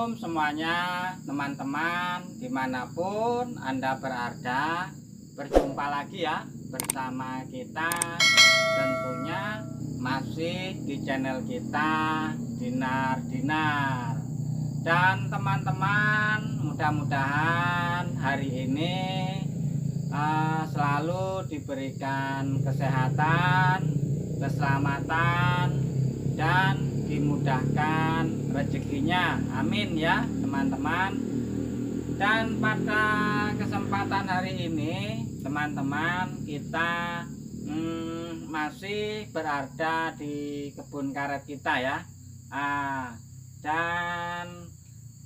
Assalamualaikum semuanya teman-teman dimanapun Anda berada Berjumpa lagi ya bersama kita tentunya masih di channel kita Dinar Dinar Dan teman-teman mudah-mudahan hari ini uh, selalu diberikan kesehatan keselamatan dan dimudahkan rezekinya amin ya teman-teman dan pada kesempatan hari ini teman-teman kita hmm, masih berada di kebun karet kita ya ah, dan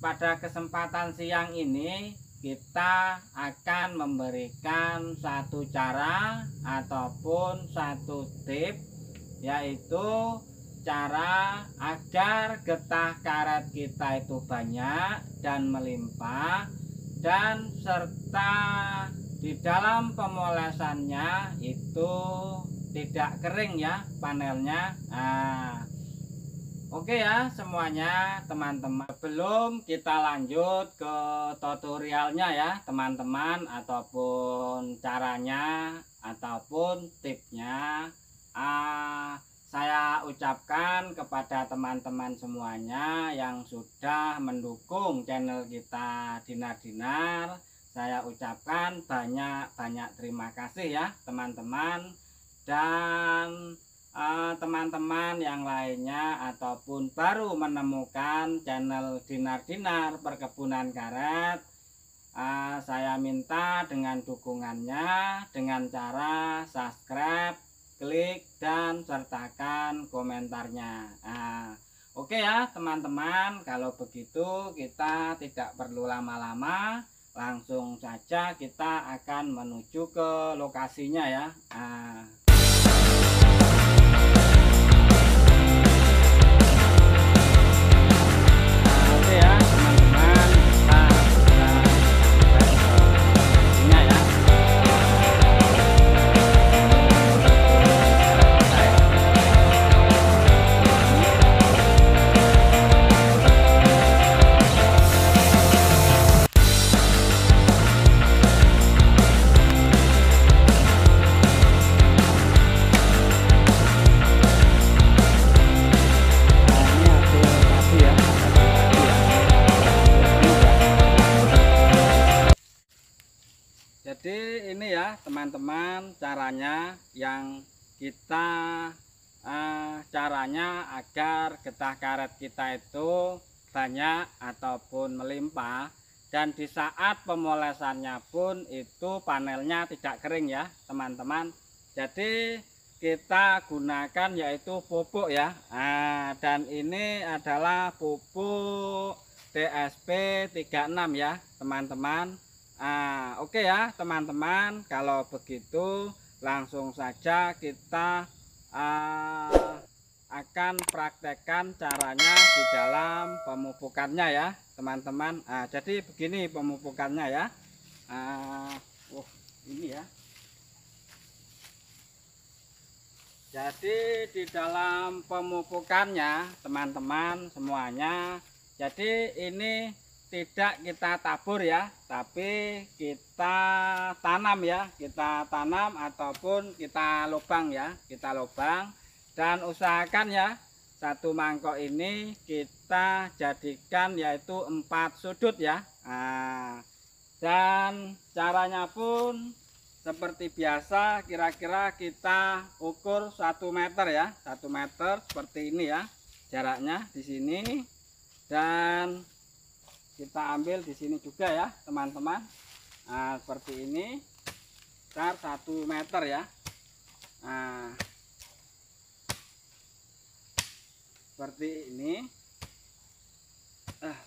pada kesempatan siang ini kita akan memberikan satu cara ataupun satu tip, yaitu cara agar getah karet kita itu banyak dan melimpah dan serta di dalam pemolesannya itu tidak kering ya panelnya nah, oke ya semuanya teman-teman sebelum kita lanjut ke tutorialnya ya teman-teman ataupun caranya ataupun tipnya ah, ucapkan kepada teman-teman semuanya yang sudah mendukung channel kita Dinar-Dinar saya ucapkan banyak-banyak terima kasih ya teman-teman dan eh, teman-teman uh, yang lainnya ataupun baru menemukan channel Dinar-Dinar Perkebunan Karet uh, saya minta dengan dukungannya dengan cara subscribe klik dan sertakan komentarnya nah, Oke ya teman-teman kalau begitu kita tidak perlu lama-lama langsung saja kita akan menuju ke lokasinya ya nah, teman-teman caranya yang kita uh, caranya agar getah karet kita itu banyak ataupun melimpah dan di saat pemolesannya pun itu panelnya tidak kering ya teman-teman jadi kita gunakan yaitu pupuk ya nah, dan ini adalah pupuk TSP 36 ya teman-teman Nah, oke okay ya teman-teman, kalau begitu langsung saja kita uh, akan praktekkan caranya di dalam pemupukannya ya teman-teman. Nah, jadi begini pemupukannya ya. Uh, oh, ini ya. Jadi di dalam pemupukannya teman-teman semuanya, jadi ini tidak kita tabur ya, tapi kita tanam ya, kita tanam ataupun kita lubang ya, kita lubang dan usahakan ya satu mangkok ini kita jadikan yaitu empat sudut ya. Nah, dan caranya pun seperti biasa kira-kira kita ukur satu meter ya satu meter seperti ini ya jaraknya di sini dan kita ambil di sini juga ya teman-teman nah seperti ini besar satu meter ya nah seperti ini eh,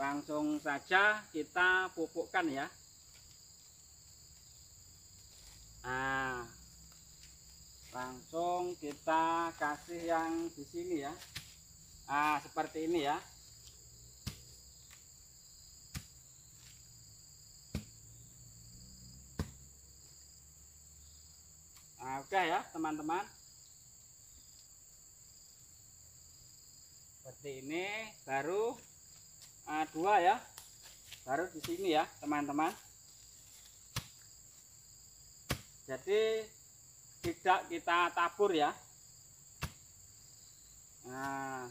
langsung saja kita pupukkan ya nah langsung kita kasih yang di sini ya nah seperti ini ya Nah, okay ya, teman-teman. Seperti ini baru uh, dua ya. Baru di sini ya, teman-teman. Jadi tidak kita tabur ya. Nah,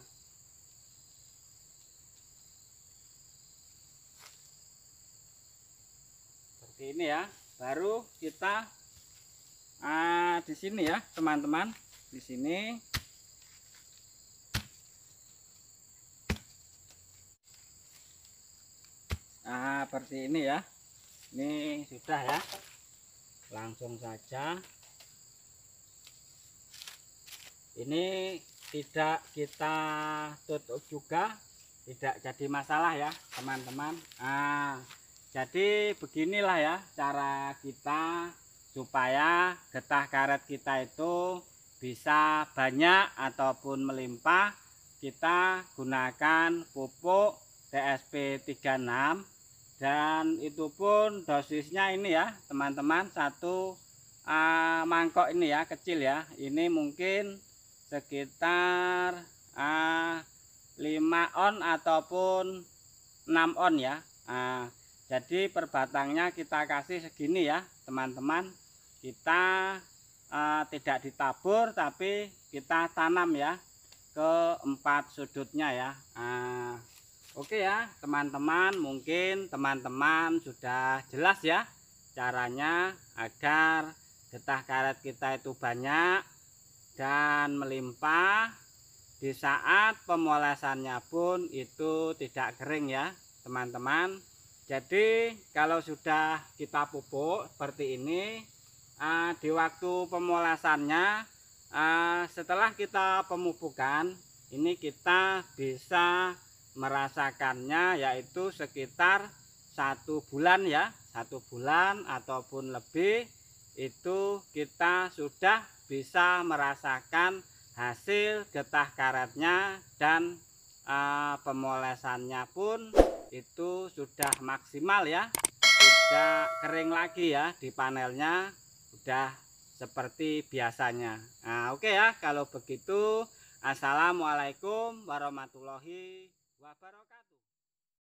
seperti ini ya baru kita ah, di sini ya teman-teman di sini Ah seperti ini ya ini sudah ya langsung saja ini tidak kita tutup juga tidak jadi masalah ya teman-teman Ah jadi beginilah ya cara kita supaya getah karet kita itu bisa banyak ataupun melimpah kita gunakan pupuk TSP 36 dan itu pun dosisnya ini ya teman-teman satu uh, mangkok ini ya kecil ya ini mungkin sekitar uh, ah, 5 on ataupun 6 on ya uh, jadi per kita kasih segini ya teman-teman kita uh, tidak ditabur tapi kita tanam ya ke empat sudutnya ya uh, oke okay ya teman-teman mungkin teman-teman sudah jelas ya caranya agar getah karet kita itu banyak dan melimpah di saat pemolesannya pun itu tidak kering ya teman-teman jadi kalau sudah kita pupuk seperti ini uh, di waktu pemolasannya uh, setelah kita pemupukan ini kita bisa merasakannya yaitu sekitar satu bulan ya satu bulan ataupun lebih itu kita sudah bisa merasakan hasil getah karetnya dan e, pemolesannya pun itu sudah maksimal ya tidak kering lagi ya di panelnya sudah seperti biasanya. Nah, oke okay ya, kalau begitu assalamualaikum warahmatullahi wabarakatuh.